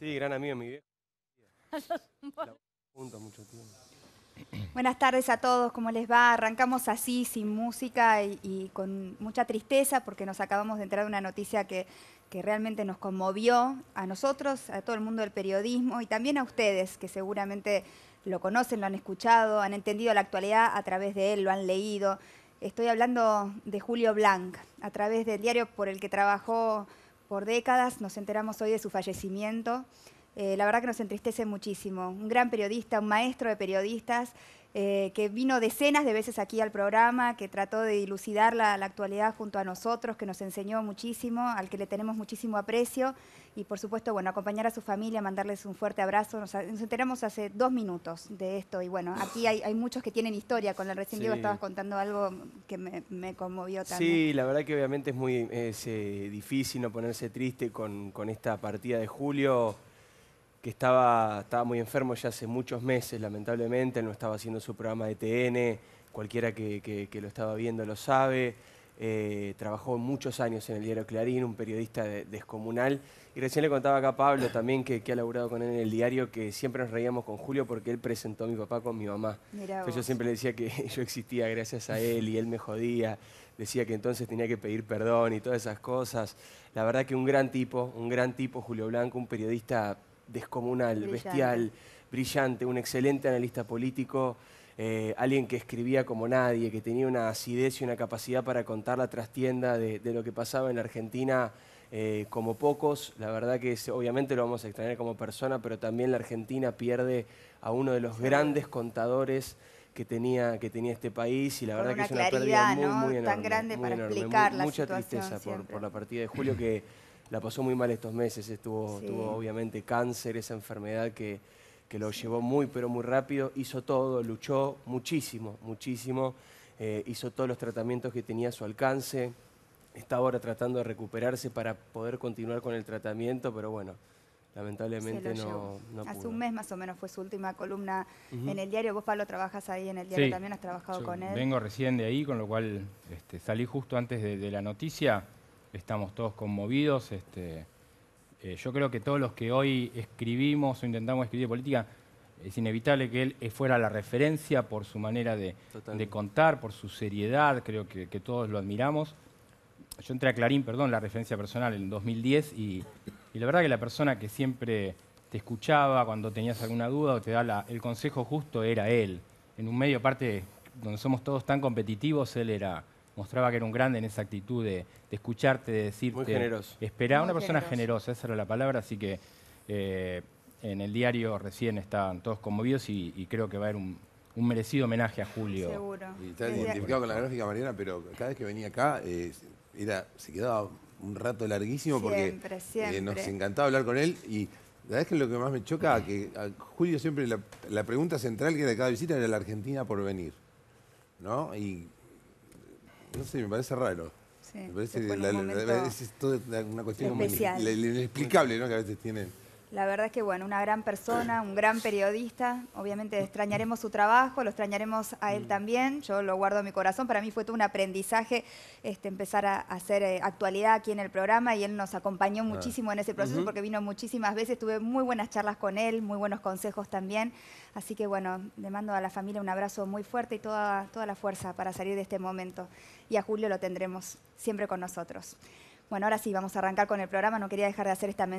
Sí, gran amigo mi Buenas tardes a todos, ¿cómo les va? Arrancamos así, sin música y, con mucha tristeza, porque nos acabamos de entrar de una noticia que, que, realmente nos conmovió a nosotros, a todo el mundo del periodismo y también a ustedes, que seguramente lo conocen, lo han escuchado, han entendido la actualidad a través de él, lo han leído. Estoy hablando de Julio Blanc, a través del diario por el que trabajó por décadas. Nos enteramos hoy de su fallecimiento. Eh, la verdad que nos entristece muchísimo. Un gran periodista, un maestro de periodistas, eh, que vino decenas de veces aquí al programa, que trató de dilucidar la, actualidad junto a nosotros, que nos enseñó muchísimo, al que le tenemos muchísimo aprecio y por supuesto, bueno, acompañar a su familia, mandarles un fuerte abrazo. Nos, enteramos hace dos minutos de esto y bueno, aquí hay, muchos que tienen historia. Con la recién estabas contando algo que me, conmovió también. Sí, la verdad que obviamente es muy eh, difícil no ponerse triste con, con esta partida de Julio que estaba, estaba muy enfermo ya hace muchos meses, lamentablemente, él no estaba haciendo su programa de TN, cualquiera que, lo estaba viendo lo sabe. Eh, trabajó muchos años en el diario Clarín, un periodista descomunal. Y recién le contaba acá a Pablo también, que, ha laburado con él en el diario, que siempre nos reíamos con Julio porque él presentó a mi papá con mi mamá. yo siempre le decía que yo existía gracias a él y él me jodía. Decía que entonces tenía que pedir perdón y todas esas cosas. La verdad que un gran tipo, un gran tipo, Julio Blanco, un periodista descomunal, bestial, brillante, un excelente analista político, eh, alguien que escribía como nadie, que tenía una acidez y una capacidad para contar la trastienda de, lo que pasaba en la Argentina. Eh, como pocos, la verdad que obviamente lo vamos a extrañar como persona, pero también la Argentina pierde a uno de los grandes contadores que tenía, que tenía este país y la verdad que es una pérdida muy, muy Tan grande para enorme, explicar Mucha tristeza por, por, la partida de Julio que la pasó muy mal estos meses, estuvo, tuvo obviamente cáncer, esa enfermedad que, que lo llevó muy, pero muy rápido, hizo todo, luchó muchísimo, muchísimo, eh, hizo todos los tratamientos que tenía a su alcance, está ahora tratando de recuperarse para poder continuar con el tratamiento, pero bueno, lamentablemente no, no, Hace un mes más o menos fue su última columna en el diario. Vos, Pablo, trabajas ahí en el diario, también has trabajado con él. Vengo recién de ahí, con lo cual este, salí justo antes de la noticia estamos todos conmovidos. Este, eh, yo creo que todos los que hoy escribimos o intentamos escribir política, es inevitable que él eh, fuera la referencia por su manera de, contar, por su seriedad, creo que, todos lo admiramos. Yo entré a Clarín, perdón, la referencia personal en 2010 y, la verdad que la persona que siempre te escuchaba cuando tenías alguna duda o te da el consejo justo era él. En un medio aparte donde somos todos tan competitivos, él era mostraba que era un grande en esa actitud de, escucharte, de decirte. Muy generoso. Esperaba, una persona generosa. esa era la palabra, así que eh, en el diario recién estaban todos conmovidos y, creo que va a haber un, merecido homenaje a Julio. Seguro. Y está identificado con la gráfica Mariana, pero cada vez que venía acá eh, era, se quedaba un rato larguísimo porque eh, nos encantaba hablar con él y la verdad es que lo que más me choca, que a Julio siempre la, pregunta central que era de cada visita era la Argentina por venir. ¿no? Y no sé, me parece raro. me parece la, la, es una cuestión inexplicable ¿no? que a veces tienen. La verdad es que, bueno, una gran persona, un gran periodista. Obviamente extrañaremos su trabajo, lo extrañaremos a él mm. también. Yo lo guardo en mi corazón. Para mí fue todo un aprendizaje este, empezar a hacer eh, actualidad aquí en el programa y él nos acompañó muchísimo en ese proceso porque vino muchísimas veces. Tuve muy buenas charlas con él, muy buenos consejos también. Así que, bueno, le mando a la familia un abrazo muy fuerte y toda, toda la fuerza para salir de este momento. Y a Julio lo tendremos siempre con nosotros. Bueno, ahora sí, vamos a arrancar con el programa. No quería dejar de hacer esta mención.